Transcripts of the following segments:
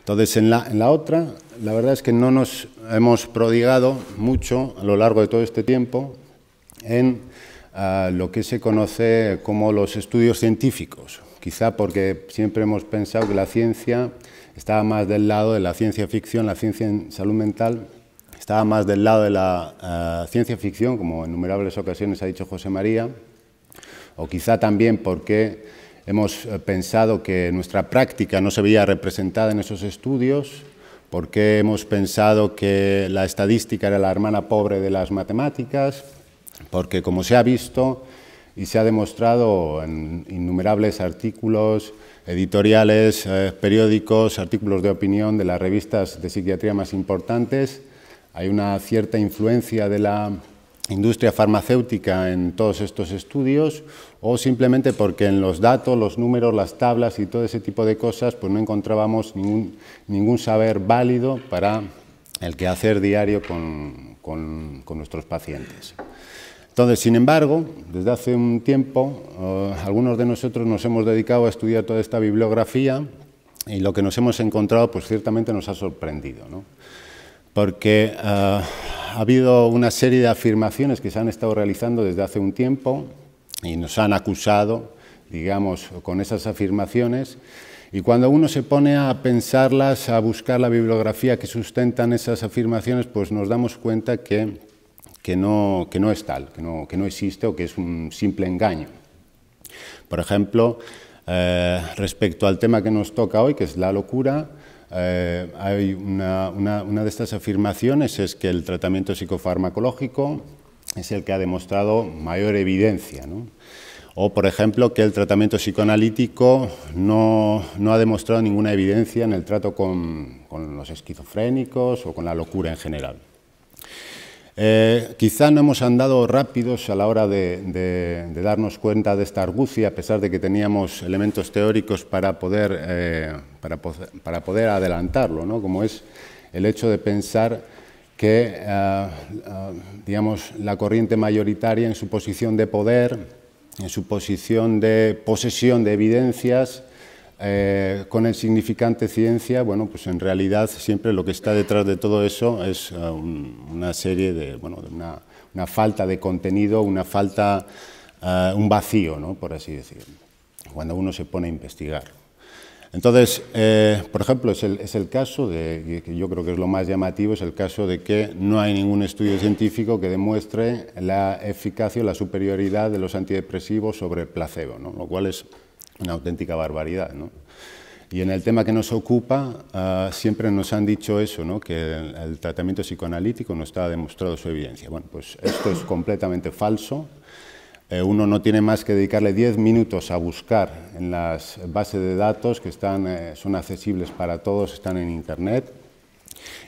Entonces, en la, otra, la verdad es que no nos hemos prodigado mucho a lo largo de todo este tiempo en ah, lo que se conoce como los estudios científicos, quizá porque siempre hemos pensado que la ciencia estaba más del lado de la ciencia ficción, la ciencia en salud mental estaba más del lado de la ah, ciencia ficción, como en numerables ocasiones ha dicho José María, o quizá también porque Hemos eh, pensado que nuestra práctica no se veía representada en esos estudios, porque hemos pensado que la estadística era la hermana pobre de las matemáticas, porque como se ha visto y se ha demostrado en innumerables artículos, editoriales, eh, periódicos, artículos de opinión de las revistas de psiquiatría más importantes, hay una cierta influencia de la industria farmacéutica en todos estos estudios o simplemente porque en los datos, los números, las tablas y todo ese tipo de cosas pues no encontrábamos ningún, ningún saber válido para el quehacer diario con, nuestros pacientes. Entonces, sin embargo, desde hace un tiempo, eh, algunos de nosotros nos hemos dedicado a estudiar toda esta bibliografía y lo que nos hemos encontrado, pues ciertamente nos ha sorprendido, ¿no? Porque eh, ha habido una serie de afirmaciones que se han estado realizando desde hace un tiempo y nos han acusado, digamos, con esas afirmaciones. Y cuando uno se pone a pensarlas, a buscar la bibliografía que sustentan esas afirmaciones, pues nos damos cuenta que, no, es tal, que no, que no existe o que es un simple engaño. Por ejemplo, eh, respecto al tema que nos toca hoy, que es la locura, eh, hay una, de estas afirmaciones es que el tratamiento psicofarmacológico es el que ha demostrado mayor evidencia. O, por ejemplo, que el tratamiento psicoanalítico no, ha demostrado ninguna evidencia en el trato con, los esquizofrénicos o con la locura en general. Eh, quizá no hemos andado rápidos a la hora de, darnos cuenta de esta argucia, a pesar de que teníamos elementos teóricos para poder, eh, para, poder adelantarlo, ¿no? como es el hecho de pensar que eh, digamos, la corriente mayoritaria en su posición de poder, en su posición de posesión de evidencias, eh, con el significante ciencia, bueno, pues en realidad siempre lo que está detrás de todo eso es eh, una serie de, bueno, de una, falta de contenido, una falta, eh, un vacío, por así decirlo, cuando uno se pone a investigar. Entonces, por ejemplo, es el, es el caso, de, que yo creo que es lo más llamativo, es el caso de que no hay ningún estudio científico que demuestre la eficacia o la superioridad de los antidepresivos sobre el placebo, ¿no? lo cual es una auténtica barbaridad. ¿no? Y en el tema que nos ocupa, ah, siempre nos han dicho eso, que el, tratamiento psicoanalítico no está demostrado su evidencia. Bueno, pues esto es completamente falso. Eh, uno no tiene más que dedicarle 10 minutos a buscar en las bases de datos que están, eh, son accesibles para todos, están en Internet,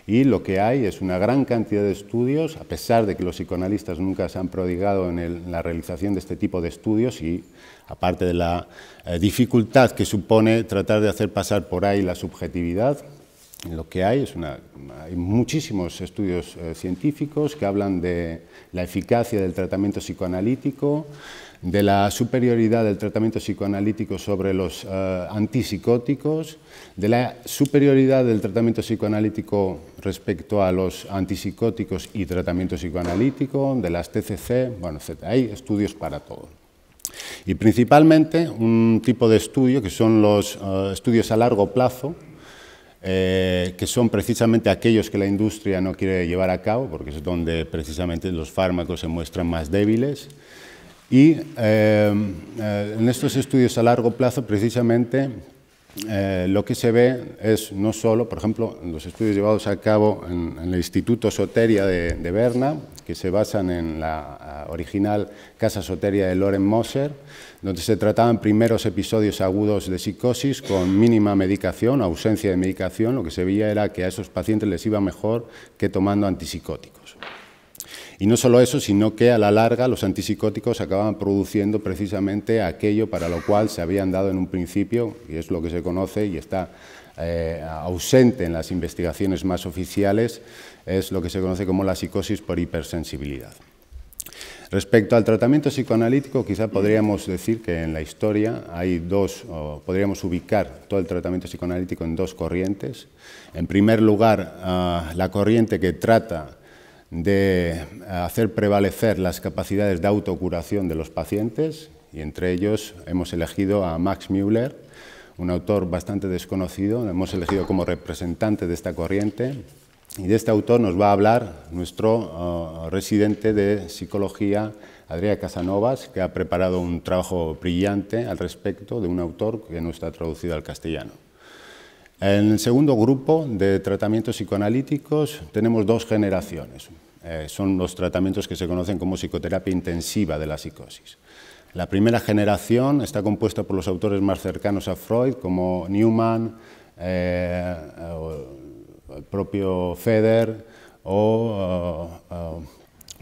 y lo que hay es una gran cantidad de estudios, a pesar de que los psicoanalistas nunca se han prodigado en, la realización de este tipo de estudios y aparte de la eh, dificultad que supone tratar de hacer pasar por ahí la subjetividad, lo que hay es hay muchísimos estudios eh, científicos que hablan de la eficacia del tratamiento psicoanalítico, de la superioridad del tratamiento psicoanalítico sobre los eh, antipsicóticos, de la superioridad del tratamiento psicoanalítico respecto a los antipsicóticos y tratamiento psicoanalítico, de las TCC, bueno, etc. Hay estudios para todo. Y principalmente un tipo de estudio que son los eh, estudios a largo plazo, eh, que son precisamente aquellos que la industria no quiere llevar a cabo, porque es donde precisamente los fármacos se muestran más débiles. Y eh, eh, en estos estudios a largo plazo, precisamente, eh, lo que se ve es no solo, por ejemplo, los estudios llevados a cabo en, el Instituto Soteria de, de, Berna, que se basan en la ah, original Casa Soteria de Loren Moser, donde se trataban primeros episodios agudos de psicosis con mínima medicación, ausencia de medicación, lo que se veía era que a esos pacientes les iba mejor que tomando antipsicóticos. Y no solo eso, sino que a la larga los antipsicóticos acaban produciendo precisamente aquello para lo cual se habían dado en un principio, y es lo que se conoce y está eh, ausente en las investigaciones más oficiales, es lo que se conoce como la psicosis por hipersensibilidad. Respecto al tratamiento psicoanalítico, quizá podríamos decir que en la historia hay dos, podríamos ubicar todo el tratamiento psicoanalítico en dos corrientes. En primer lugar, ah, la corriente que trata de eh, hacer prevalecer las capacidades de autocuración de los pacientes y entre ellos hemos elegido a Max Müller, un autor bastante desconocido, hemos elegido como representante de esta corriente y de este autor nos va a hablar nuestro oh, residente de psicología, Adrián Casanovas, que ha preparado un trabajo brillante al respecto de un autor que no está traducido al castellano. En el segundo grupo de tratamientos psicoanalíticos tenemos dos generaciones. Eh, son los tratamientos que se conocen como psicoterapia intensiva de la psicosis. La primera generación está compuesta por los autores más cercanos a Freud, como Newman, eh, el propio Feder o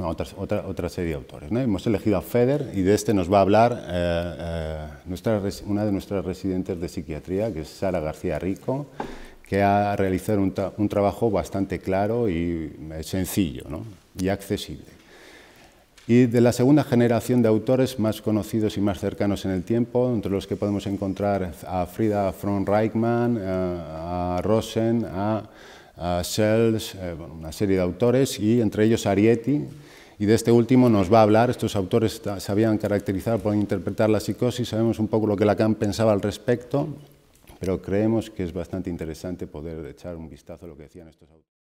otra, serie de autores. Hemos elegido a Feder y de este nos va a hablar eh, eh, una de nuestras residentes de psiquiatría, que es Sara García Rico, que ha realizado un, trabajo bastante claro y eh, sencillo y accesible. Y de la segunda generación de autores más conocidos y más cercanos en el tiempo, entre los que podemos encontrar a Frida von Reichmann, a Rosen, a, Sells, una serie de autores, y entre ellos Arietti, y de este último nos va a hablar, estos autores se habían caracterizado, por interpretar la psicosis, sabemos un poco lo que Lacan pensaba al respecto, pero creemos que es bastante interesante poder echar un vistazo a lo que decían estos autores.